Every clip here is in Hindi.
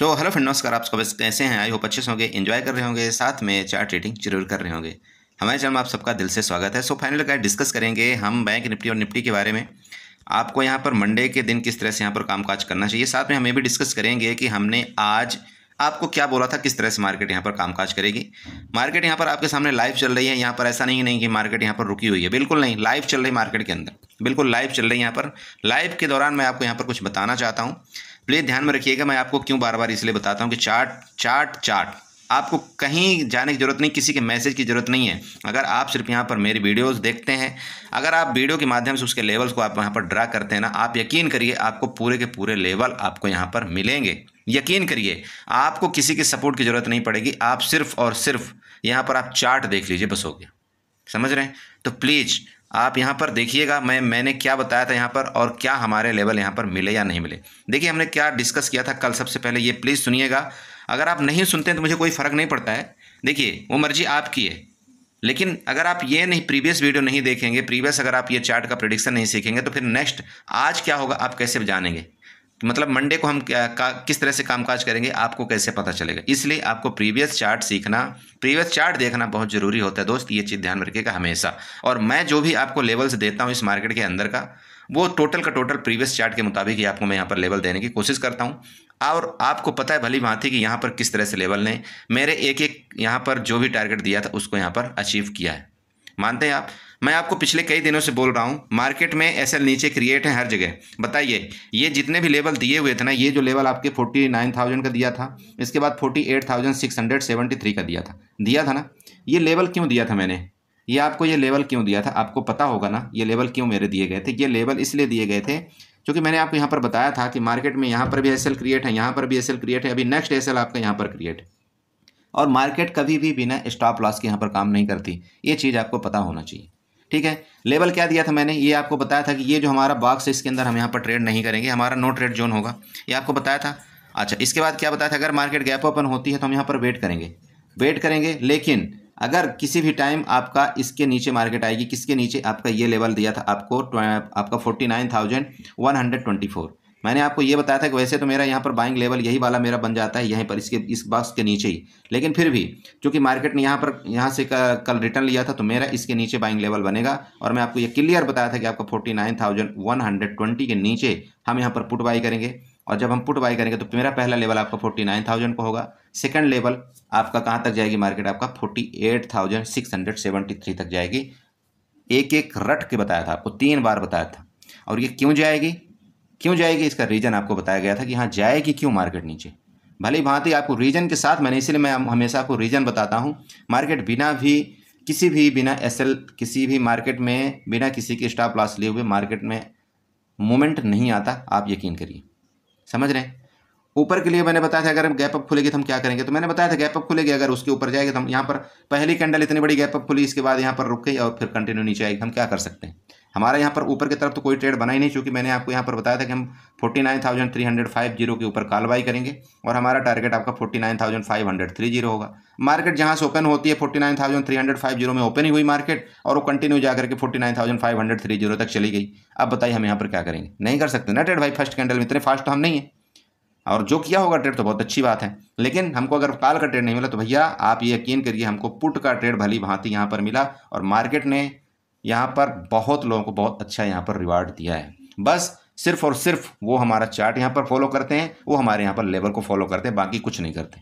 सो हेलो फ्रेंड नमस्कार आप सब कैसे हैं आई होप अच्छे से होंगे एंजॉय कर रहे होंगे साथ में चार ट्रेडिंग जरूर कर रहे होंगे हमारे चैनल में आप सबका दिल से स्वागत है सो फाइनल का डिस्कस करेंगे हम बैंक निफ्टी और निफ्टी के बारे में आपको यहाँ पर मंडे के दिन किस तरह से यहाँ पर कामकाज करना चाहिए साथ में हम ये भी डिस्कस करेंगे कि हमने आज आपको क्या बोला था किस तरह से मार्केट यहाँ पर कामकाज करेगी मार्केट यहाँ पर आपके सामने लाइव चल रही है यहाँ पर ऐसा नहीं नहीं कि मार्केट यहाँ पर रुकी हुई है बिल्कुल नहीं लाइव चल रही मार्केट के अंदर बिल्कुल लाइव चल रही है यहाँ पर लाइव के दौरान मैं आपको यहाँ पर कुछ बताना चाहता हूँ प्लीज ध्यान में रखिएगा मैं आपको क्यों बार बार इसलिए बताता हूँ कि चार्ट चार्ट चार्ट आपको कहीं जाने की ज़रूरत नहीं किसी के मैसेज की ज़रूरत नहीं है अगर आप सिर्फ यहाँ पर मेरी वीडियोस देखते हैं अगर आप वीडियो के माध्यम से उसके लेवल्स को आप यहाँ पर ड्रा करते हैं ना आप यकीन करिए आपको पूरे के पूरे लेवल आपको यहाँ पर मिलेंगे यकीन करिए आपको किसी के सपोर्ट की ज़रूरत नहीं पड़ेगी आप सिर्फ और सिर्फ यहाँ पर आप चार्ट देख लीजिए बस हो गया समझ रहे हैं तो प्लीज़ आप यहाँ पर देखिएगा मैं मैंने क्या बताया था यहाँ पर और क्या हमारे लेवल यहाँ पर मिले या नहीं मिले देखिए हमने क्या डिस्कस किया था कल सबसे पहले ये प्लीज़ सुनिएगा अगर आप नहीं सुनते हैं तो मुझे कोई फ़र्क नहीं पड़ता है देखिए वो मर्जी आपकी है लेकिन अगर आप ये नहीं प्रीवियस वीडियो नहीं देखेंगे प्रीवियस अगर आप ये चार्ट का प्रडिक्शन नहीं सीखेंगे तो फिर नेक्स्ट आज क्या होगा आप कैसे जानेंगे मतलब मंडे को हम क्या का, किस तरह से कामकाज करेंगे आपको कैसे पता चलेगा इसलिए आपको प्रीवियस चार्ट सीखना प्रीवियस चार्ट देखना बहुत ज़रूरी होता है दोस्त ये चीज़ ध्यान में रखिएगा हमेशा और मैं जो भी आपको लेवल्स देता हूँ इस मार्केट के अंदर का वो टोटल का टोटल प्रीवियस चार्ट के मुताबिक ही आपको मैं यहाँ पर लेवल देने की कोशिश करता हूँ और आपको पता है भली भांति कि यहाँ पर किस तरह से लेवल ने मेरे एक एक यहाँ पर जो भी टारगेट दिया था उसको यहाँ पर अचीव किया है मानते हैं आप मैं आपको पिछले कई दिनों से बोल रहा हूँ मार्केट में एस एल नीचे क्रिएट है हर जगह बताइए ये जितने भी लेवल दिए हुए थे ना ये जो लेवल आपके फोर्टी नाइन थाउजेंड का दिया था इसके बाद forty eight thousand six hundred seventy three का दिया था दिया था ना ये लेवल क्यों दिया था मैंने ये आपको ये लेवल क्यों दिया था आपको पता होगा ना ये लेवल क्यों मेरे दिए गए थे ये लेवल इसलिए दिए गए थे क्योंकि मैंने आपको यहाँ पर बताया था कि मार्केट में यहाँ पर भी एस क्रिएट है यहाँ पर भी एस क्रिएट है अभी नेक्स्ट एस आपका यहाँ पर क्रिएट है और मार्केट कभी भी बिना स्टॉप लॉस के यहाँ पर काम नहीं करती ये चीज़ आपको पता होना चाहिए ठीक है लेबल क्या दिया था मैंने ये आपको बताया था कि ये जो हमारा बॉक्स है इसके अंदर हम यहाँ पर ट्रेड नहीं करेंगे हमारा नो ट्रेड जोन होगा ये आपको बताया था अच्छा इसके बाद क्या बताया था अगर मार्केट गैप ओपन होती है तो हम यहाँ पर वेट करेंगे वेट करेंगे लेकिन अगर किसी भी टाइम आपका इसके नीचे मार्केट आएगी किसके नीचे आपका ये लेवल दिया था आपको आपका forty nine thousand one hundred twenty four मैंने आपको ये बताया था कि वैसे तो मेरा यहाँ पर बाइंग लेवल यही वाला मेरा बन जाता है यहीं पर इसके इस बॉक्स के नीचे ही लेकिन फिर भी चूंकि मार्केट ने यहाँ पर यहाँ से कल रिटर्न लिया था तो मेरा इसके नीचे बाइंग लेवल बनेगा और मैं आपको ये क्लियर बताया था कि आपको forty nine thousand one hundred twenty के नीचे हम यहाँ पर पुट बाई करेंगे और जब हम पुट बाई करेंगे तो मेरा पहला लेवल आपका फोर्टी नाइन थाउजेंड को होगा सेकंड लेवल आपका कहाँ तक जाएगी मार्केट आपका forty eight thousand six hundred seventy three तक जाएगी एक एक रट के बताया था आपको तीन बार बताया था और ये क्यों जाएगी क्यों जाएगी इसका रीज़न आपको बताया गया था कि हाँ जाएगी क्यों मार्केट नीचे भले भांति आपको रीज़न के साथ मैंने इसलिए मैं हमेशा आपको रीज़न बताता हूँ मार्केट बिना भी किसी भी बिना एस किसी भी मार्केट में बिना किसी के स्टॉप लॉस लिए हुए मार्केट में मोमेंट नहीं आता आप यकीन करिए समझ रहे हैं ऊपर के लिए मैंने बताया था अगर गैप अप खुलेगी तो हम क्या करेंगे तो मैंने बताया था गैप अप खुलेगी अगर उसके ऊपर जाएगी तो हम यहाँ पर पहली कैंडल इतनी बड़ी गैप अप खुली इसके बाद यहाँ पर रुक गई और फिर कंटिन्यू नीचे आएगी हम क्या कर सकते हैं हमारा यहाँ पर ऊपर की तरफ तो कोई ट्रेड बना ही नहीं चूँकि मैंने आपको यहाँ पर बताया था कि हम forty nine thousand three hundred five zero के ऊपर कार्रवाई करेंगे और हमारा टारगेट आपका forty nine thousand five hundred three zero होगा मार्केट जहाँ से ओपन होती है forty nine thousand three hundred five zero में ओपन ही हुई मार्केट और वो कंटिन्यू जाकर के forty nine thousand five hundred three zero तक चली गई अब बताइए हम यहाँ पर क्या करेंगे नहीं कर सकते ना ट्रेड भाई फर्स्ट कैंडल में इतने फास्ट तो हम नहीं है और जो किया होगा ट्रेड तो बहुत अच्छी बात है लेकिन हमको अगर काल का ट्रेड नहीं मिला तो भैया आप ये यकीन करिए हमको पुट का ट्रेड भली भांति यहाँ पर मिला और मार्केट ने यहाँ पर बहुत लोगों को बहुत अच्छा यहाँ पर रिवार्ड दिया है बस सिर्फ और सिर्फ वो हमारा चार्ट यहाँ पर फॉलो करते हैं वो हमारे यहाँ पर लेबर को फॉलो करते हैं बाकी कुछ नहीं करते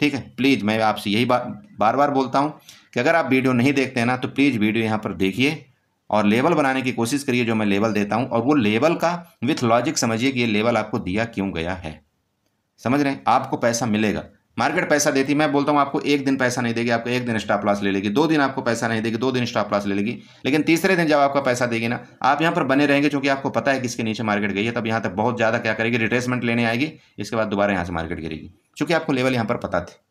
ठीक है प्लीज़ मैं आपसे यही बा, बार बार बोलता हूँ कि अगर आप वीडियो नहीं देखते हैं ना तो प्लीज़ वीडियो यहाँ पर देखिए और लेवल बनाने की कोशिश करिए जो मैं लेवल देता हूँ और वो लेवल का विथ लॉजिक समझिए कि ये लेवल आपको दिया क्यों गया है समझ रहे हैं आपको पैसा मिलेगा मार्केट पैसा देती मैं बोलता हूँ आपको एक दिन पैसा नहीं देगी आपको एक दिन स्टॉप लॉस ले लेगी दो दिन आपको पैसा नहीं देगी दो दिन स्टॉप लॉस ले लेगी लेकिन तीसरे दिन जब आपका पैसा देगी ना आप यहाँ पर बने रहेंगे क्योंकि आपको पता है किसके नीचे मार्केट गई है तब यहाँ तक बहुत ज़्यादा क्या करेगी रिट्रेसमेंट लेने आएगी इसके बाद दोबारा यहाँ से मार्केट गिरेगी चूँकि आपको लेवल यहाँ पर पता थे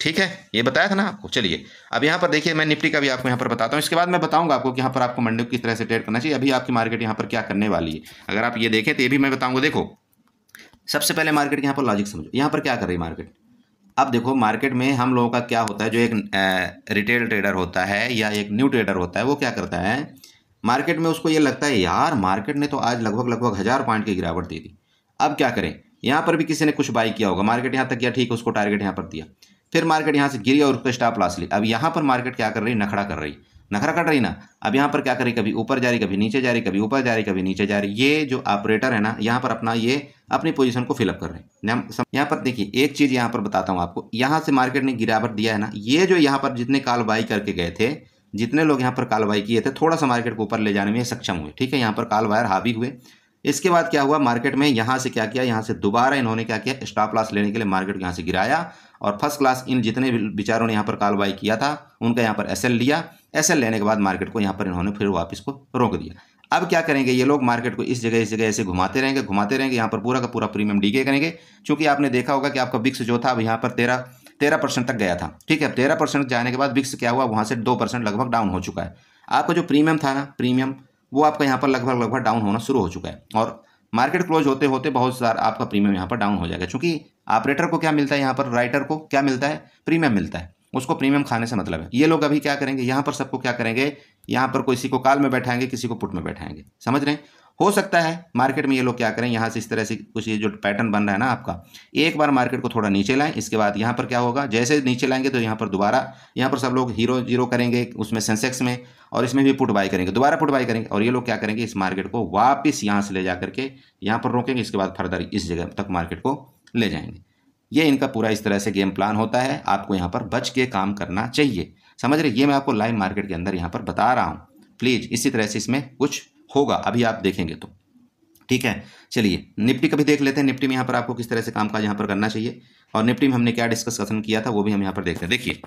ठीक है ये बताया था ना आपको चलिए अब यहाँ पर देखिए मैं निफ्टी का भी आपको यहाँ पर बताता हूँ इसके बाद मैं बताऊँगा आपको कि यहाँ पर आपको मंडे किस तरह से ट्रेड करना चाहिए अभी आपकी मार्केट यहाँ पर क्या करने वाली है अगर आप ये देखें तो ये भी मैं बताऊँगा देखो सबसे पहले मार्केट के यहाँ पर लॉजिक समझो यहाँ पर क्या कर रही है मार्केट अब देखो मार्केट में हम लोगों का क्या होता है जो एक रिटेल ट्रेडर होता है या एक न्यू ट्रेडर होता है वो क्या करता है मार्केट में उसको ये लगता है यार मार्केट ने तो आज लगभग लगभग हज़ार पॉइंट की गिरावट दे दी अब क्या करें यहाँ पर भी किसी ने कुछ बाई किया होगा मार्केट यहाँ तक गया ठीक है उसको टारगेट यहाँ पर दिया फिर मार्केट यहाँ से गिरी और उसको स्टॉप लॉस ली अब यहाँ पर मार्केट क्या कर रही नखड़ा कर रही नखरा कट रही ना अब यहाँ पर क्या करें कभी ऊपर जा रही कभी नीचे जा रही कभी ऊपर जा रही कभी नीचे जा रही ये जो ऑपरेटर है ना यहाँ पर अपना ये अपनी पोजीशन को फिलअप कर रहे हैं यहाँ पर देखिए एक चीज़ यहाँ पर बताता हूँ आपको यहाँ से मार्केट ने गिरावट दिया है ना ये जो यहाँ पर जितने काल बाई करके गए थे जितने लोग यहाँ पर कालवाई किए थे थोड़ा सा मार्केट को ऊपर ले जाने में सक्षम हुए ठीक है यहाँ पर काल हावी हुए इसके बाद क्या हुआ मार्केट में यहाँ से क्या किया यहाँ से दोबारा इन्होंने क्या किया स्टॉप लॉस लेने के लिए मार्केट को यहाँ से गिराया और फर्स्ट क्लास इन जितने भी विचारों ने यहाँ पर कार्रवाई किया था उनका यहाँ पर एस लिया एस लेने के बाद मार्केट को यहाँ पर इन्होंने फिर वापस को रोक दिया अब क्या करेंगे ये लोग मार्केट को इस जगह इस जगह ऐसे घुमाते रहेंगे घुमाते रहेंगे यहाँ पर पूरा का पूरा प्रीमियम डीके करेंगे क्योंकि आपने देखा होगा कि आपका विक्स जो था अब यहाँ पर तेरह तेरह परसेंट तक गया था ठीक है अब तेरह परसेंट जाने के बाद विक्स क्या हुआ वहाँ से दो परसेंट लगभग डाउन हो चुका है आपका जो प्रीमियम था ना प्रीमियम वो आपका यहाँ पर लगभग लगभग डाउन होना शुरू हो चुका है और मार्केट क्लोज होते होते बहुत सारा आपका प्रीमियम यहाँ पर डाउन हो जाएगा चूंकि ऑपरेटर को क्या मिलता है यहाँ पर राइटर को क्या मिलता है प्रीमियम मिलता है उसको प्रीमियम खाने से मतलब है ये लोग अभी क्या करेंगे यहाँ पर सबको क्या करेंगे यहाँ पर किसी को काल में बैठाएंगे किसी को पुट में बैठाएंगे समझ रहे हैं हो सकता है मार्केट में ये लोग क्या करें यहाँ से इस तरह से कुछ ये जो पैटर्न बन रहा है ना आपका एक बार मार्केट को थोड़ा नीचे लाएं इसके बाद यहाँ पर क्या होगा जैसे नीचे लाएंगे तो यहाँ पर दोबारा यहाँ पर सब लोग हीरो जीरो करेंगे उसमें सेंसेक्स में और इसमें भी पुट बाई करेंगे दोबारा पुट बाई करेंगे और ये लोग क्या करेंगे इस मार्केट को वापस यहाँ से ले जा करके यहाँ पर रोकेंगे इसके बाद फर्दर इस जगह तक मार्केट को ले जाएंगे ये इनका पूरा इस तरह से गेम प्लान होता है आपको यहाँ पर बच के काम करना चाहिए समझ रहे ये मैं आपको लाइव मार्केट के अंदर यहाँ पर बता रहा हूँ प्लीज़ इसी तरह से इसमें कुछ होगा अभी आप देखेंगे तो ठीक है चलिए निफ्टी कभी देख लेते हैं निफ्टी में यहाँ पर आपको किस तरह से कामकाज यहाँ पर करना चाहिए और निफ्टी में हमने क्या कसन किया था वो भी हम यहाँ पर देखते हैं देखिए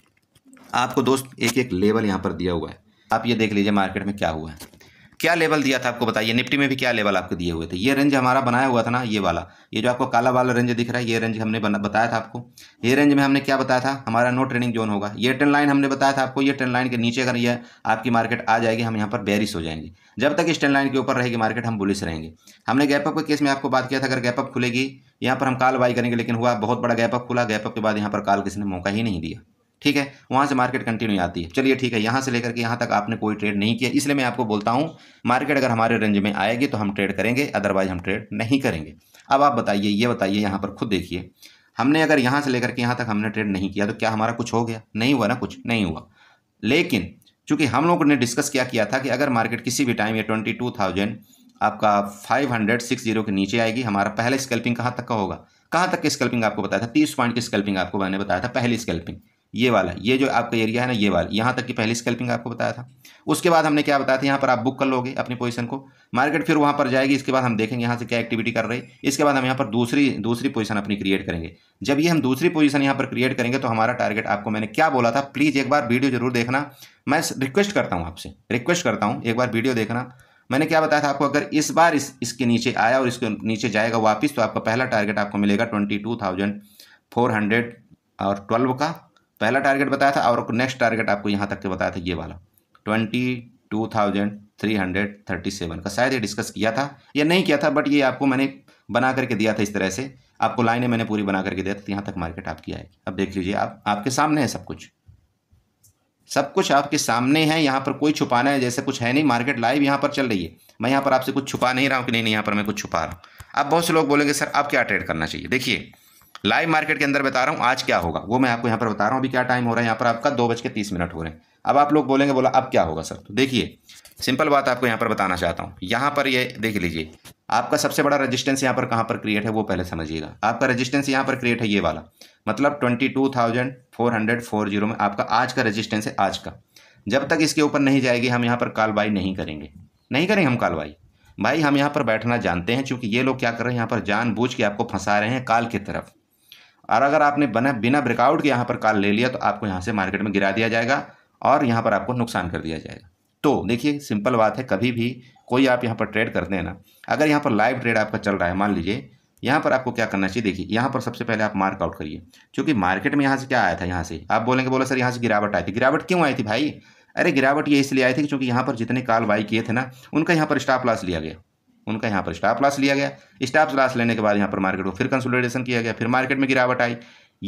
आपको दोस्त एक एक लेवल यहाँ पर दिया हुआ है आप ये देख लीजिए मार्केट में क्या हुआ है क्या लेवल दिया था आपको बताइए निफ्टी में भी क्या लेवल आपको दिए हुए थे ये रेंज हमारा बनाया हुआ था ना ये वाला ये जो आपको काला वाला रेंज दिख रहा है ये रेंज हमने बताया था आपको ये रेंज में हमने क्या बताया था हमारा नो ट्रेनिंग जोन होगा ये ट्रेन लाइन हमने बताया था आपको ये ट्रेन लाइन के नीचे अगर ये आपकी मार्केट आ जाएगी हम यहाँ पर बैरिस हो जाएंगे जब तक इस ट्रेन लाइन के ऊपर रहेगी मार्केट हम बुलिस रहेंगे हमने गैपअप के केस में आपको बात किया था अगर गैपअप खुलेगी यहाँ पर हम काल बाई करेंगे लेकिन हुआ बहुत बड़ा गैपअप खुला गैपअप के बाद यहाँ पर काल किसी ने मौका ही नहीं दिया ठीक है वहाँ से मार्केट कंटिन्यू आती है चलिए ठीक है यहाँ से लेकर के यहाँ तक आपने कोई ट्रेड नहीं किया इसलिए मैं आपको बोलता हूँ मार्केट अगर हमारे रेंज में आएगी तो हम ट्रेड करेंगे अदरवाइज हम ट्रेड नहीं करेंगे अब आप बताइए ये बताइए यहाँ पर खुद देखिए हमने अगर यहाँ से लेकर के यहाँ तक हमने ट्रेड नहीं किया तो क्या हमारा कुछ हो गया नहीं हुआ ना कुछ नहीं हुआ लेकिन चूंकि हम लोगों ने डिस्कस क्या किया था कि अगर मार्केट किसी भी टाइम या ट्वेंटी टू थाउजेंड आपका फाइव हंड्रेड सिक्स जीरो के नीचे आएगी हमारा पहला स्कैल्पिंग कहाँ तक का होगा कहाँ तक की स्कैल्पिंग आपको बताया था तीस पॉइंट की स्कैल्पिंग आपको मैंने बताया था पहली स्कैल्पिंग ये वाला ये जो आपका एरिया है ना ये वाला यहाँ तक की पहली स्कैल्पिंग आपको बताया था उसके बाद हमने क्या बताया था यहाँ पर आप बुक कर लोगे अपनी पोजीशन को मार्केट फिर वहाँ पर जाएगी इसके बाद हम देखेंगे यहाँ से क्या एक्टिविटी कर रही है इसके बाद हम यहाँ पर दूसरी दूसरी पोजीशन अपनी क्रिएट करेंगे जब ये हम दूसरी पोजीशन यहाँ पर क्रिएट करेंगे तो हमारा टारगेट आपको मैंने क्या बोला था प्लीज़ एक बार वीडियो जरूर देखना मैं रिक्वेस्ट करता हूँ आपसे रिक्वेस्ट करता हूँ एक बार वीडियो देखना मैंने क्या बताया था आपको अगर इस बार इस इसके नीचे आया और इसके नीचे जाएगा वापस तो आपका पहला टारगेट आपको मिलेगा twenty two thousand four hundred और ट्वेल्व का पहला टारगेट बताया था और नेक्स्ट टारगेट आपको यहाँ तक के बताया था ये वाला twenty two thousand three hundred thirty seven का शायद ये डिस्कस किया था या नहीं किया था बट ये आपको मैंने बना करके दिया था इस तरह से आपको लाइनें मैंने पूरी बना करके दिया था तो यहाँ तक मार्केट आपकी आएगी अब देख लीजिए आप आपके सामने है सब कुछ सब कुछ आपके सामने है यहाँ पर कोई छुपाना है जैसे कुछ है नहीं मार्केट लाइव यहाँ पर चल रही है मैं यहाँ पर आपसे कुछ छुपा नहीं रहा हूँ कि नहीं नहीं यहाँ पर मैं कुछ छुपा रहा हूँ आप बहुत से लोग बोलेंगे सर आप क्या ट्रेड करना चाहिए देखिए लाइव मार्केट के अंदर बता रहा हूँ आज क्या होगा वो मैं आपको यहाँ पर बता रहा हूँ अभी क्या टाइम हो रहा है यहाँ पर आपका दो बज के तीस मिनट हो रहे हैं अब आप लोग बोलेंगे बोला अब क्या होगा सर तो देखिए सिंपल बात आपको यहाँ पर बताना चाहता हूँ यहाँ पर ये यह देख लीजिए आपका सबसे बड़ा रजिस्टेंस यहाँ पर कहाँ पर क्रिएट है वो पहले समझिएगा आपका रजिस्टेंस यहाँ पर क्रिएट है ये वाला मतलब twenty two thousand four hundred four zero में आपका आज का रजिस्टेंस है आज का जब तक इसके ऊपर नहीं जाएगी हम यहाँ पर कार्रवाई नहीं करेंगे नहीं करेंगे हम कार्रवाई भाई हम यहाँ पर बैठना जानते हैं क्योंकि ये लोग क्या कर रहे हैं यहाँ पर जानबूझ के आपको फंसा रहे हैं काल की तरफ और अगर आपने बना बिना ब्रेकआउट के यहाँ पर कॉल ले लिया तो आपको यहाँ से मार्केट में गिरा दिया जाएगा और यहाँ पर आपको नुकसान कर दिया जाएगा तो देखिए सिंपल बात है कभी भी कोई आप यहाँ पर ट्रेड करते हैं ना अगर यहाँ पर लाइव ट्रेड आपका चल रहा है मान लीजिए यहाँ पर आपको क्या करना चाहिए देखिए यहाँ पर सबसे पहले आप मार्क आउट करिए क्योंकि मार्केट में यहाँ से क्या आया था यहाँ से आप बोलेंगे बोला सर यहाँ से गिरावट आई थी गिरावट क्यों आई थी भाई अरे गिरावट ये इसलिए आई थी क्योंकि यहाँ पर जितने काल वाई किए थे ना उनका यहाँ पर स्टॉप लॉस लिया गया उनका यहाँ पर स्टाप लॉस लिया गया स्टाप लॉस लेने के बाद यहाँ पर मार्केट को फिर कंसोलिडेशन किया गया फिर मार्केट में गिरावट आई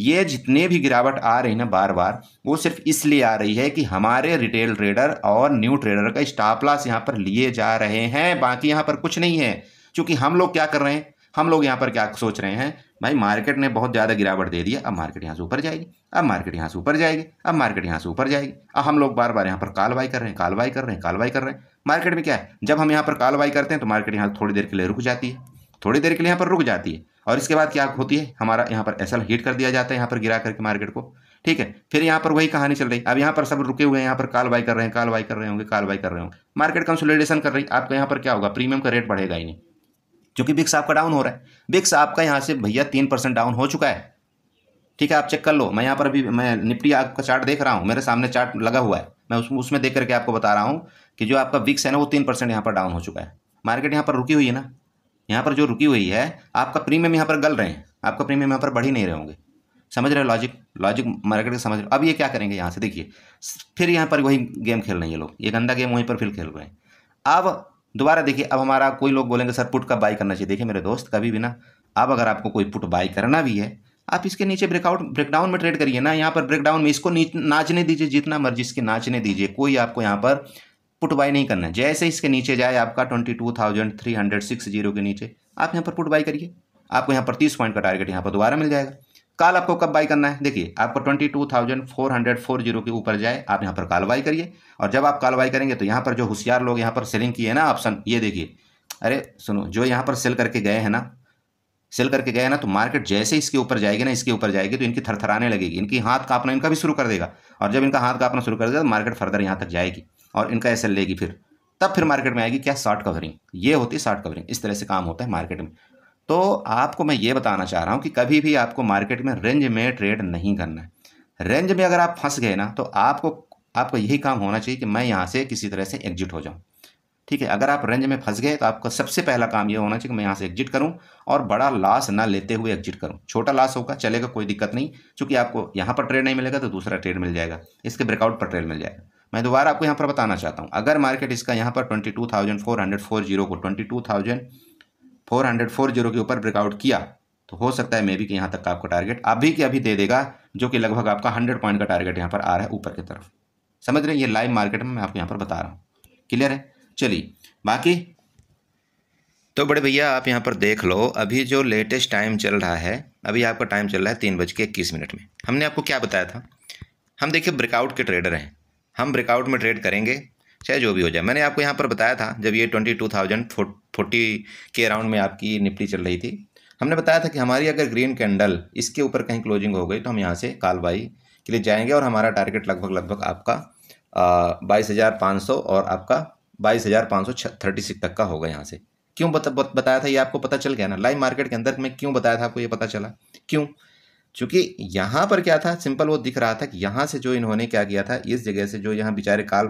ये जितने भी गिरावट आ रही ना बार बार वो सिर्फ इसलिए आ रही है कि हमारे रिटेल ट्रेडर और न्यू ट्रेडर का स्टाप लॉस यहाँ पर लिए जा रहे हैं बाकी यहाँ पर कुछ नहीं है क्योंकि हम लोग क्या कर रहे हैं हम लोग यहाँ पर क्या सोच रहे हैं भाई मार्केट ने बहुत ज़्यादा गिरावट दे दिया अब मार्केट यहाँ से ऊपर जाएगी अब मार्केट यहाँ से ऊपर जाएगी अब मार्केट यहाँ से ऊपर जाएगी अब हम लोग बार बार यहाँ पर कालवाई कर रहे हैं कालवाई कर रहे हैं कालवाई कर रहे हैं मार्केट में क्या है जब हम यहाँ पर कार्रवाई करते हैं तो मार्केट यहाँ थोड़ी देर के लिए रुक जाती है थोड़ी देर के लिए यहाँ पर रुक जाती है और इसके बाद क्या होती है हमारा यहाँ पर एसल हिट कर दिया जाता है यहाँ पर गिरा करके मार्केट को ठीक है फिर यहाँ पर वही कहानी चल रही अब यहाँ पर सब रुके हुए हैं यहाँ पर काल बाई कर रहे हैं काल बाई कर रहे होंगे काल बाई कर रहे होंगे मार्केट कंसोलिडेशन कर रही आपका यहाँ पर क्या होगा प्रीमियम का रेट बढ़ेगा ही नहीं क्योंकि बिक्स आपका डाउन हो रहा है बिक्स आपका यहाँ से भैया तीन परसेंट डाउन हो चुका है ठीक है आप चेक कर लो मैं यहाँ पर अभी मैं निपटी आपका चार्ट देख रहा हूँ मेरे सामने चार्ट लगा हुआ है मैं उस, उसमें देख करके आपको बता रहा हूँ कि जो आपका विक्स है ना वो तीन परसेंट यहाँ पर डाउन हो चुका है मार्केट यहाँ पर रुकी हुई है ना यहाँ पर जो रुकी हुई है आपका प्रीमियम यहाँ पर गल रहे हैं आपका प्रीमियम यहाँ पर बढ़ ही नहीं रहे होंगे समझ रहे हो लॉजिक लॉजिक मार्केट का समझ रहे अब ये क्या करेंगे यहाँ से देखिए फिर यहाँ पर वही गेम खेल रहे हैं ये लोग ये गंदा गेम वहीं पर फिर खेल रहे हैं अब दोबारा देखिए अब हमारा कोई लोग बोलेंगे सर पुट का बाई करना चाहिए देखिए मेरे दोस्त कभी भी ना अब अगर आपको कोई पुट बाई करना भी है आप इसके नीचे ब्रेकआउट ब्रेकडाउन में ट्रेड करिए ना यहाँ पर ब्रेकडाउन में इसको नाचने दीजिए जितना मर्जी इसके नाचने दीजिए कोई आपको यहाँ पर पुट बाई नहीं करना है जैसे इसके नीचे जाए आपका twenty two thousand three hundred six zero के नीचे आप यहाँ पर पुट बाई करिए आपको यहाँ पर तीस पॉइंट का टारगेट यहाँ पर दोबारा मिल जाएगा कल आपको कब बाई करना है देखिए आपको twenty two thousand four hundred four zero के ऊपर जाए आप यहाँ पर कॉल बाई करिए और जब आप कॉल बाई करेंगे तो यहाँ पर जो होशियार लोग यहाँ पर सेलिंग किए ना ऑप्शन ये देखिए अरे सुनो जो यहाँ पर सेल करके गए हैं ना सेल करके गया ना तो मार्केट जैसे इसके ऊपर जाएगी ना इसके ऊपर जाएगी तो इनकी थरथराने लगेगी इनकी हाथ कांपना इनका भी शुरू कर देगा और जब इनका हाथ कांपना शुरू कर देगा तो मार्केट फर्दर यहाँ तक जाएगी और इनका ऐसे लेगी फिर तब फिर मार्केट में आएगी क्या शॉर्ट कवरिंग ये होती है शॉर्ट कवरिंग इस तरह से काम होता है मार्केट में तो आपको मैं ये बताना चाह रहा हूँ कि कभी भी आपको मार्केट में रेंज में ट्रेड नहीं करना है रेंज में अगर आप फंस गए ना तो आपको आपका यही काम होना चाहिए कि मैं यहाँ से किसी तरह से एग्जिट हो जाऊँ ठीक है अगर आप रेंज में फंस गए तो आपका सबसे पहला काम यह होना चाहिए कि मैं यहाँ से एग्जिट करूँ और बड़ा लॉस ना लेते हुए एग्जिट करूँ छोटा लॉस होगा चलेगा कोई दिक्कत नहीं चूँकि आपको यहाँ पर ट्रेड नहीं मिलेगा तो दूसरा ट्रेड मिल जाएगा इसके ब्रेकआउट पर ट्रेड मिल जाएगा मैं दोबारा आपको यहाँ पर बताना चाहता हूँ अगर मार्केट इसका यहाँ पर twenty two thousand four hundred four zero को twenty two thousand four hundred four zero के ऊपर ब्रेकआउट किया तो हो सकता है मे बी कि यहाँ तक का आपका टारगेट अभी के अभी दे देगा जो कि लगभग आपका हंड्रेड पॉइंट का टारगेट यहाँ पर आ रहा है ऊपर की तरफ समझ रहे हैं ये लाइव मार्केट में मैं आपको यहाँ पर बता रहा हूँ क्लियर है चलिए बाकी तो बड़े भैया आप यहाँ पर देख लो अभी जो लेटेस्ट टाइम चल रहा है अभी आपका टाइम चल रहा है तीन बज के इक्कीस मिनट में हमने आपको क्या बताया था हम देखिए ब्रेकआउट के ट्रेडर हैं हम ब्रेकआउट में ट्रेड करेंगे चाहे जो भी हो जाए मैंने आपको यहाँ पर बताया था जब ये ट्वेंटी टू थाउजेंड फोर्टी के अराउंड में आपकी निपटी चल रही थी हमने बताया था कि हमारी अगर ग्रीन कैंडल इसके ऊपर कहीं क्लोजिंग हो गई तो हम यहाँ से काल बाई के लिए जाएंगे और हमारा टारगेट लगभग लगभग आपका बाईस हज़ार पाँच सौ और आपका बाईस हज़ार पाँच सौ थर्टी सिक्स तक का होगा यहाँ से क्यों बत, बत, बताया था ये आपको पता चल गया ना लाइव मार्केट के अंदर में क्यों बताया था आपको ये पता चला क्यों चूंकि यहाँ पर क्या था सिंपल वो दिख रहा था कि यहाँ से जो इन्होंने क्या किया था इस जगह से जो यहाँ बेचारे काल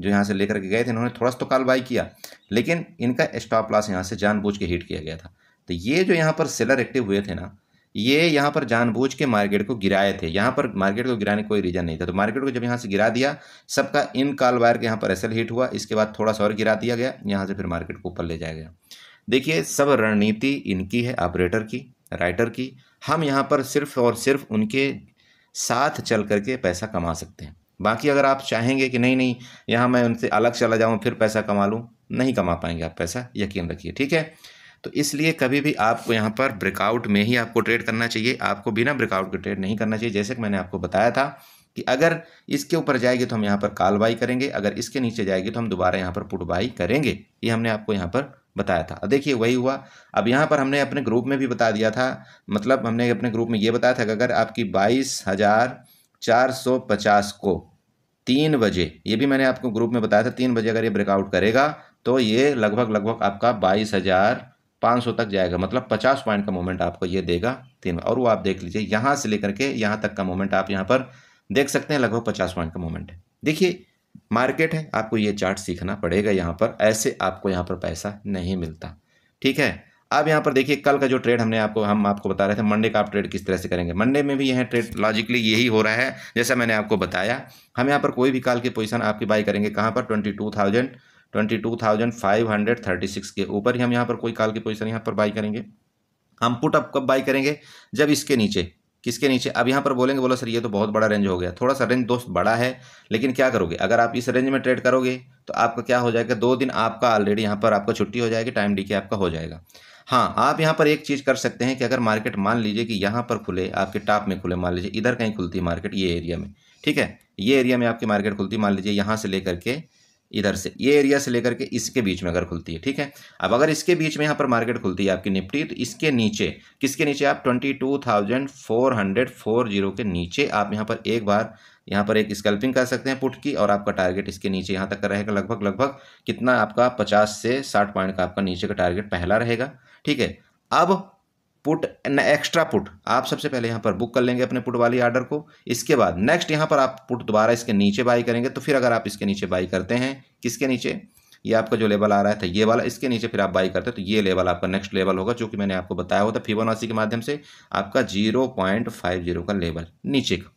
जो यहाँ से लेकर के गए थे इन्होंने थोड़ा सा तो काल बाई किया लेकिन इनका स्टॉप लॉस यहाँ से जानबूझ के हिट किया गया था तो ये जो यहाँ पर सेलर एक्टिव हुए थे ना ये यहाँ पर जानबूझ के मार्केट को गिराए थे यहाँ पर मार्केट को गिराने कोई रीज़न नहीं था तो मार्केट को जब यहाँ से गिरा दिया सबका इन कॉल वायर के यहाँ पर एसल हिट हुआ इसके बाद थोड़ा सा और गिरा दिया गया यहाँ से फिर मार्केट को ऊपर ले जाया गया देखिए सब रणनीति इनकी है ऑपरेटर की राइटर की हम यहाँ पर सिर्फ और सिर्फ उनके साथ चल करके पैसा कमा सकते हैं बाकी अगर आप चाहेंगे कि नहीं नहीं यहाँ मैं उनसे अलग चला जाऊँ फिर पैसा कमा लूँ नहीं कमा पाएंगे आप पैसा यकीन रखिए ठीक है तो इसलिए कभी भी आपको यहाँ पर ब्रेकआउट में ही आपको ट्रेड करना चाहिए आपको बिना ब्रेकआउट के ट्रेड नहीं करना चाहिए जैसे कि मैंने आपको बताया था कि अगर इसके ऊपर जाएगी तो हम यहाँ पर काल बाई करेंगे अगर इसके नीचे जाएगी तो हम दोबारा यहाँ पर पुट बाई करेंगे ये हमने आपको यहाँ पर बताया था देखिए वही हुआ अब यहाँ पर हमने अपने ग्रुप में भी बता दिया था मतलब हमने अपने ग्रुप में ये बताया था कि अगर आपकी बाईस हज़ार चार सौ पचास को तीन बजे ये भी मैंने आपको ग्रुप में बताया था तीन बजे अगर ये ब्रेकआउट करेगा तो ये लगभग लगभग आपका बाईस हज़ार 500 तक जाएगा मतलब 50 पॉइंट का मूवमेंट आपको ये देगा तीन और वो आप देख लीजिए यहाँ से लेकर के यहाँ तक का मोमेंट आप यहाँ पर देख सकते हैं लगभग 50 पॉइंट का मूवमेंट है देखिए मार्केट है आपको ये चार्ट सीखना पड़ेगा यहाँ पर ऐसे आपको यहाँ पर पैसा नहीं मिलता ठीक है अब यहाँ पर देखिए कल का जो ट्रेड हमने आपको हम आपको बता रहे थे मंडे का आप ट्रेड किस तरह से करेंगे मंडे में भी यह ट्रेड लॉजिकली यही हो रहा है जैसा मैंने आपको बताया हम यहाँ पर कोई भी काल की पोजिशन आपकी बाई करेंगे कहाँ पर twenty two thousand twenty two thousand five hundred thirty six के ऊपर ही हम यहाँ पर कोई काल की पोजिशन यहाँ पर बाई करेंगे हम पुट अप कब बाई करेंगे जब इसके नीचे किसके नीचे अब यहाँ पर बोलेंगे बोला सर ये तो बहुत बड़ा रेंज हो गया थोड़ा सा रेंज दोस्त बड़ा है लेकिन क्या करोगे अगर आप इस रेंज में ट्रेड करोगे तो आपका क्या हो जाएगा दो दिन आपका ऑलरेडी यहाँ पर आपका छुट्टी हो जाएगी टाइम डी के आपका हो जाएगा हाँ आप यहाँ पर एक चीज़ कर सकते हैं कि अगर मार्केट मान लीजिए कि यहाँ पर खुले आपके टॉप में खुले मान लीजिए इधर कहीं खुलती है मार्केट ये एरिया में ठीक है ये एरिया में आपकी मार्केट खुलती मान लीजिए यहाँ से लेकर के इधर से ये एरिया से लेकर के इसके बीच में अगर खुलती है ठीक है अब अगर इसके बीच में यहाँ पर मार्केट खुलती है आपकी निफ्टी तो इसके नीचे किसके नीचे आप twenty two thousand four hundred four zero के नीचे आप यहाँ पर एक बार यहाँ पर एक स्कल्पिंग कर सकते हैं पुट की और आपका टारगेट इसके नीचे यहाँ तक का रहेगा लगभग लगभग कितना आपका पचास से साठ पॉइंट का आपका नीचे का टारगेट पहला रहेगा ठीक है अब पुट एक्स्ट्रा पुट आप सबसे पहले यहाँ पर बुक कर लेंगे अपने पुट वाली आर्डर को इसके बाद नेक्स्ट यहाँ पर आप पुट दोबारा इसके नीचे बाई करेंगे तो फिर अगर आप इसके नीचे बाई करते हैं किसके नीचे ये आपका जो लेवल आ रहा था तो ये वाला इसके नीचे फिर आप बाई करते हैं तो ये लेवल आपका नेक्स्ट लेवल होगा जो कि मैंने आपको बताया होता फिबोनाची के माध्यम से आपका जीरो पॉइंट फाइव जीरो का लेवल नीचे का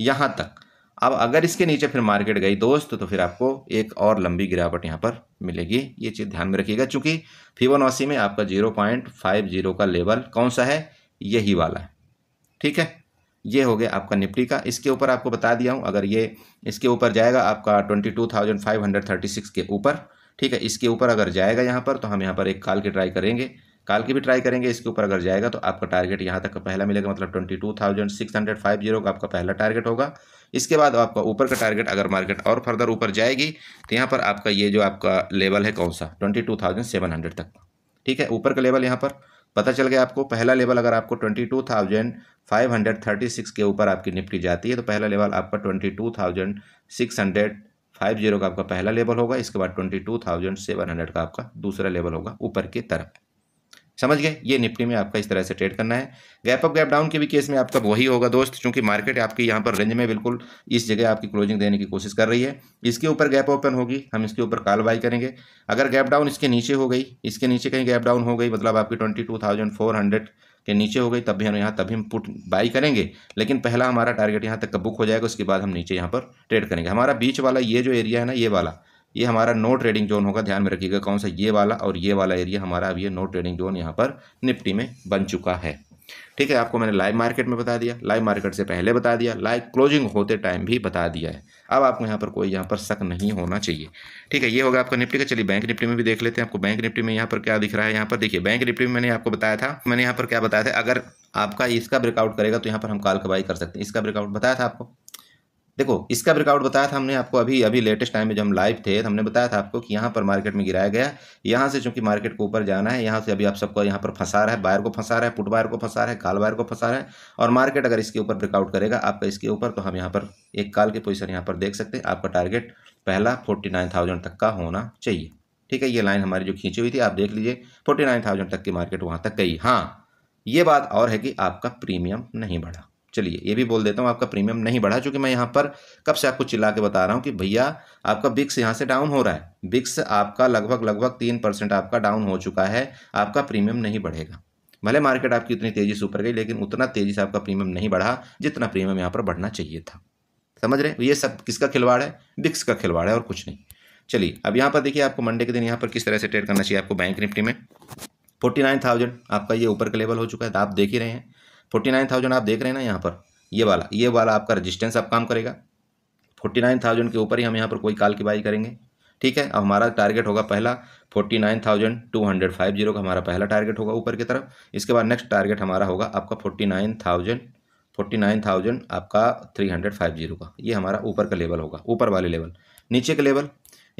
यहाँ तक अब अगर इसके नीचे फिर मार्केट गई दोस्त तो फिर आपको एक और लंबी गिरावट यहाँ पर मिलेगी ये चीज़ ध्यान में रखिएगा चूँकि फिबोनासी में आपका जीरो पॉइंट फाइव जीरो का लेवल कौन सा है यही वाला है ठीक है ये हो गया आपका निफ्टी का इसके ऊपर आपको बता दिया हूँ अगर ये इसके ऊपर जाएगा आपका twenty two thousand five hundred thirty six के ऊपर ठीक है इसके ऊपर अगर जाएगा यहाँ पर तो हम यहाँ पर एक काल की ट्राई करेंगे काल की भी ट्राई करेंगे इसके ऊपर अगर जाएगा तो आपका टारगेट यहाँ तक का पहला मिलेगा मतलब twenty two thousand six hundred five zero का आपका पहला टारगेट होगा इसके बाद आपका ऊपर का टारगेट अगर मार्केट और फर्दर ऊपर जाएगी तो यहाँ पर आपका ये जो आपका लेवल है कौन सा twenty two thousand seven hundred तक ठीक है ऊपर का लेवल यहाँ पर पता चल गया आपको पहला लेवल अगर आपको twenty two thousand five hundred thirty six के ऊपर आपकी निपटी जाती है तो पहला लेवल आपका twenty two thousand six hundred five zero का आपका पहला लेवल होगा इसके बाद twenty two thousand seven hundred का आपका दूसरा लेवल होगा ऊपर की तरफ समझ गए ये निफ्टी में आपका इस तरह से ट्रेड करना है गैप अप गैप डाउन के भी केस में आपका वही होगा दोस्त क्योंकि मार्केट आपकी यहाँ पर रेंज में बिल्कुल इस जगह आपकी क्लोजिंग देने की कोशिश कर रही है इसके ऊपर गैप ओपन होगी हम इसके ऊपर कॉल बाई करेंगे अगर गैप डाउन इसके नीचे हो गई इसके नीचे कहीं गैप डाउन हो गई मतलब आपकी twenty two thousand four hundred के नीचे हो गई तब भी हम यहाँ तभी हम पुट बाई करेंगे लेकिन पहला हमारा टारगेट यहाँ तक बुक हो जाएगा उसके बाद हम नीचे यहाँ पर ट्रेड करेंगे हमारा बीच वाला ये जो एरिया है ना ये वाला ये हमारा नो ट्रेडिंग जोन होगा ध्यान में रखिएगा कौन सा ये वाला और ये वाला एरिया हमारा अभी ये नो ट्रेडिंग जोन यहाँ पर निफ्टी में बन चुका है ठीक है आपको मैंने लाइव मार्केट में बता दिया लाइव मार्केट से पहले बता दिया लाइव क्लोजिंग होते टाइम भी बता दिया है अब आपको यहाँ पर कोई यहाँ पर शक नहीं होना चाहिए ठीक है ये होगा आपका निफ्टी का चलिए बैंक निफ्टी में भी देख लेते हैं आपको बैंक निफ्टी में यहाँ पर क्या दिख रहा है यहाँ पर देखिए बैंक निफ्टी में मैंने आपको बताया था मैंने यहाँ पर क्या बताया था अगर आपका इसका ब्रेकआउट करेगा तो यहाँ पर हम काल कबाई कर सकते हैं इसका ब्रेकआउट बताया था आपको देखो इसका ब्रेकआउट बताया था हमने आपको अभी अभी लेटेस्ट टाइम में जब हम लाइव थे तो हमने बताया था आपको कि यहाँ पर मार्केट में गिराया गया यहाँ से चूंकि मार्केट को ऊपर जाना है यहाँ से अभी आप सबको यहाँ पर फंसा रहा है बायर को फंसा रहा है पुट बायर को फंसा रहा है काल बायर को फंसा रहा है और मार्केट अगर इसके ऊपर ब्रेकआउट करेगा आपका इसके ऊपर तो हम यहाँ पर एक काल की पोजिशन यहाँ पर देख सकते हैं आपका टारगेट पहला फोर्टी नाइन थाउजेंड तक का होना चाहिए ठीक है ये लाइन हमारी जो खींची हुई थी आप देख लीजिए फोर्टी नाइन थाउजेंड तक की मार्केट वहाँ तक गई हाँ ये बात और है कि आपका प्रीमियम नहीं बढ़ा चलिए ये भी बोल देता हूँ आपका प्रीमियम नहीं बढ़ा चूँकि मैं यहाँ पर कब से आपको चिल्ला के बता रहा हूँ कि भैया आपका बिक्स यहाँ से डाउन हो रहा है बिक्स आपका लगभग लगभग तीन परसेंट आपका डाउन हो चुका है आपका प्रीमियम नहीं बढ़ेगा भले मार्केट आपकी इतनी तेज़ी से ऊपर गई लेकिन उतना तेज़ी से आपका प्रीमियम नहीं बढ़ा जितना प्रीमियम यहाँ पर बढ़ना चाहिए था समझ रहे ये सब किसका खिलवाड़ है बिक्स का खिलवाड़ है और कुछ नहीं चलिए अब यहाँ पर देखिए आपको मंडे के दिन यहाँ पर किस तरह से ट्रेड करना चाहिए आपको बैंक निफ्टी में फोर्टी नाइन थाउजेंड आपका ये ऊपर का लेवल हो चुका है आप देख ही रहे हैं फोर्टी नाइन थाउजेंड आप देख रहे हैं ना यहाँ पर ये वाला ये वाला आपका रजिस्टेंस आप काम करेगा फोर्टी नाइन थाउजेंड के ऊपर ही हम यहाँ पर कोई काल की बाई करेंगे ठीक है अब हमारा टारगेट होगा पहला forty nine thousand two hundred five zero का हमारा पहला टारगेट होगा ऊपर की तरफ इसके बाद नेक्स्ट टारगेट हमारा होगा आपका forty nine thousand forty nine thousand आपका थ्री हंड्रेड फाइव जीरो का ये हमारा ऊपर का लेवल होगा ऊपर वाले लेवल नीचे का लेवल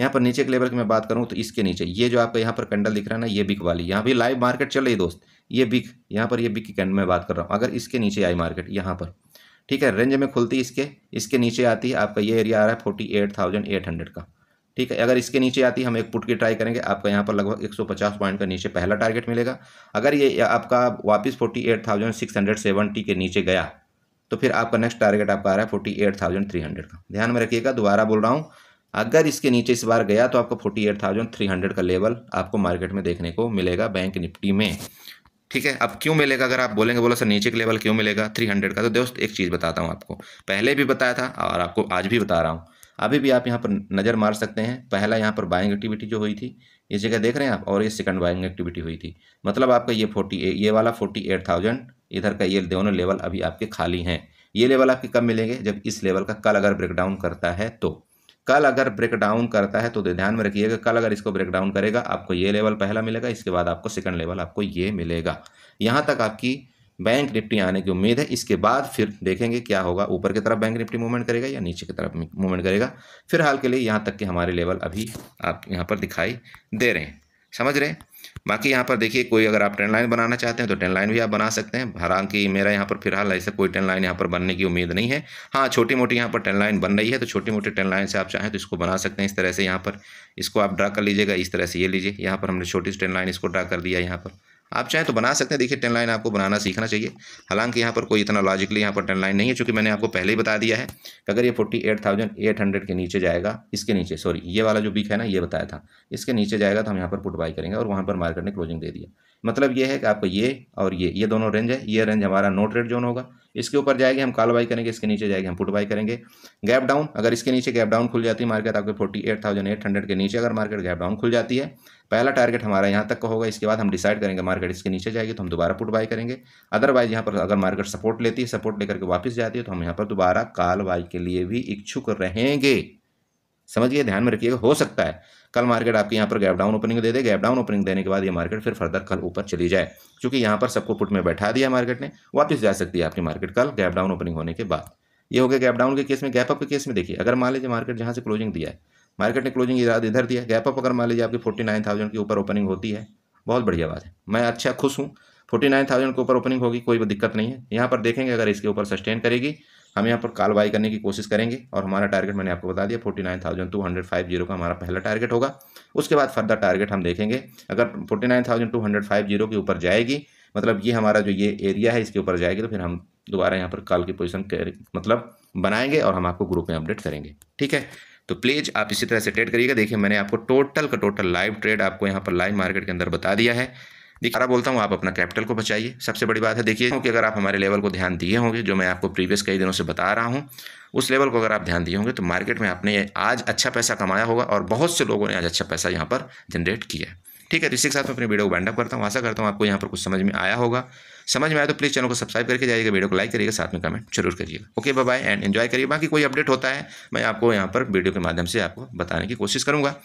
यहाँ पर नीचे के लेवल की मैं बात करूँ तो इसके नीचे ये जो आपका यहाँ पर कैंडल दिख रहा है ना ये बिक वाली यहाँ भी लाइव मार्केट चल रही दोस्त ये बिक यहाँ पर ये बिक की कैंडल बात कर रहा हूँ अगर इसके नीचे आई मार्केट यहाँ पर ठीक है रेंज में खुलती इसके इसके नीचे आती है आपका ये एरिया आ रहा है forty eight thousand eight hundred का ठीक है अगर इसके नीचे आती हम एक पुट की ट्राई करेंगे आपका यहाँ पर लगभग 150 पॉइंट का नीचे पहला टारगेट मिलेगा अगर ये आपका वापस 48,670 के नीचे गया तो फिर आपका नेक्स्ट टारगेट आपका आ रहा है 48,300 का ध्यान में रखिएगा दोबारा बोल रहा हूँ अगर इसके नीचे इस बार गया तो आपको forty eight thousand three hundred का लेवल आपको मार्केट में देखने को मिलेगा बैंक निफ्टी में ठीक है अब क्यों मिलेगा अगर आप बोलेंगे बोलो सर नीचे के लेवल क्यों मिलेगा थ्री हंड्रेड का तो दोस्त एक चीज़ बताता हूँ आपको पहले भी बताया था और आपको आज भी बता रहा हूँ अभी भी आप यहाँ पर नज़र मार सकते हैं पहला यहाँ पर बाइंग एक्टिविटी जो हुई थी इस जगह देख रहे हैं आप और ये सेकंड बाइंग एक्टिविटी हुई थी मतलब आपका ये फोर्टी ये वाला फोर्टी एट थाउजेंड इधर का ये दोनों लेवल अभी आपके खाली हैं ये लेवल आपके कब मिलेंगे जब इस लेवल का कल अगर ब्रेकडाउन करता है तो कल अगर ब्रेक डाउन करता है तो ध्यान में रखिएगा कल अगर इसको ब्रेक डाउन करेगा आपको ये लेवल पहला मिलेगा इसके बाद आपको सेकंड लेवल आपको ये मिलेगा यहाँ तक आपकी बैंक निफ्टी आने की उम्मीद है इसके बाद फिर देखेंगे क्या होगा ऊपर की तरफ बैंक निफ्टी मूवमेंट करेगा या नीचे की तरफ मूवमेंट करेगा फिलहाल के लिए यहाँ तक के हमारे लेवल अभी आप यहाँ पर दिखाई दे रहे हैं समझ रहे हैं बाकी यहाँ पर देखिए कोई अगर आप ट्रेन लाइन बनाना चाहते हैं तो ट्रेन लाइन भी आप बना सकते हैं हालांकि मेरा यहाँ पर फिलहाल ऐसा कोई ट्रेन लाइन यहाँ पर बनने की उम्मीद नहीं है हाँ छोटी मोटी यहाँ पर ट्रेन लाइन बन रही है तो छोटी मोटी ट्रेन लाइन से आप चाहें तो इसको बना सकते हैं इस तरह से यहाँ पर इसको आप ड्रा कर लीजिएगा इस तरह से ये लीजिए यहाँ पर हमने छोटी ट्रेन लाइन इसको ड्रा कर दिया यहाँ पर आप चाहें तो बना सकते हैं देखिए टेन लाइन आपको बनाना सीखना चाहिए हालांकि यहाँ पर कोई इतना लॉजिकली यहाँ पर टेन लाइन नहीं है चूँकि मैंने आपको पहले ही बता दिया है कि अगर ये forty eight thousand eight hundred के नीचे जाएगा इसके नीचे सॉरी ये वाला जो बीक है ना ये बताया था इसके नीचे जाएगा तो हम यहाँ पर पुट बाई करेंगे और वहाँ पर मार्केट ने क्लोजिंग दे दिया मतलब ये है कि आपको ये और ये ये दोनों रेंज है ये रेंज हमारा नोट रेट जोन होगा इसके ऊपर जाएगी हम कॉल बाई करेंगे इसके नीचे जाएगी हम पुट बाई करेंगे गैप डाउन अगर इसके नीचे गैप डाउन खुल जाती है मार्केट आपके forty eight thousand eight hundred के नीचे अगर मार्केट गैप डाउन खुल जाती है पहला टारगेट हमारा यहाँ तक का होगा इसके बाद हम डिसाइड करेंगे मार्केट इसके नीचे जाएगी तो हम दोबारा पुट बाई करेंगे अदरवाइज यहाँ पर अगर मार्केट सपोर्ट लेती है सपोर्ट लेकर के वापस जाती है तो हम यहाँ पर दोबारा काल बाई के लिए भी इच्छुक रहेंगे समझिए ध्यान में रखिएगा हो सकता है कल मार्केट आपके यहाँ पर गैप डाउन ओपनिंग दे दे गैप डाउन ओपनिंग देने के बाद ये मार्केट फिर फर्दर कल ऊपर चली जाए क्योंकि यहाँ पर सबको पुट में बैठा दिया मार्केट ने वापस जा सकती है आपकी मार्केट कल गैप डाउन ओपनिंग होने के बाद ये हो गया गैप डाउन के केस में गैप अप के केस में देखिए अगर मान लीजिए मार्केट जहाँ से क्लोजिंग दिया है मार्केट ने क्लोजिंग इधर इधर दिया गैप अप अगर मान लीजिए आपकी फोर्टी नाइन थाउजेंड के ऊपर ओपनिंग होती है बहुत बढ़िया बात है मैं अच्छा खुश हूँ फोर्टी नाइन थाउजेंड के ऊपर ओपनिंग होगी कोई दिक्कत नहीं है यहाँ पर देखेंगे अगर इसके ऊपर सस्टेन करेगी हम यहाँ पर कॉल बाई करने की कोशिश करेंगे और हमारा टारगेट मैंने आपको बता दिया forty nine thousand two hundred five zero का हमारा पहला टारगेट होगा उसके बाद फर्दर टारगेट हम देखेंगे अगर forty nine thousand two hundred five zero के ऊपर जाएगी मतलब ये हमारा जो ये एरिया है इसके ऊपर जाएगी तो फिर हम दोबारा यहाँ पर कॉल की पोजीशन मतलब बनाएंगे और हम आपको ग्रुप में अपडेट करेंगे ठीक है तो प्लीज़ आप इसी तरह से ट्रेड करिएगा देखिए मैंने आपको टोटल का टोटल लाइव ट्रेड आपको यहाँ पर लाइव मार्केट के अंदर बता दिया है देखिए सारा बोलता हूँ आप अपना कैपिटल को बचाइए सबसे बड़ी बात है देखिए क्योंकि अगर आप हमारे लेवल को ध्यान दिए होंगे जो मैं आपको प्रीवियस कई दिनों से बता रहा हूँ उस लेवल को अगर आप ध्यान दिए होंगे तो मार्केट में आपने आज अच्छा पैसा कमाया होगा और बहुत से लोगों ने आज अच्छा पैसा यहाँ पर जनरेट किया है ठीक है तो इसी के साथ मैं अपनी वीडियो को बैंडअप करता हूँ आशा करता हूँ आपको यहाँ पर कुछ समझ में आया होगा समझ में आए तो प्लीज़ चैनल को सब्सक्राइब करके जाइएगा वीडियो को लाइक करिएगा साथ में कमेंट जरूर करिएगा okay bye bye and enjoy करिए बाकी कोई अपडेट होता है मैं आपको यहाँ पर वीडियो के माध्यम से आपको बताने की कोशिश करूँगा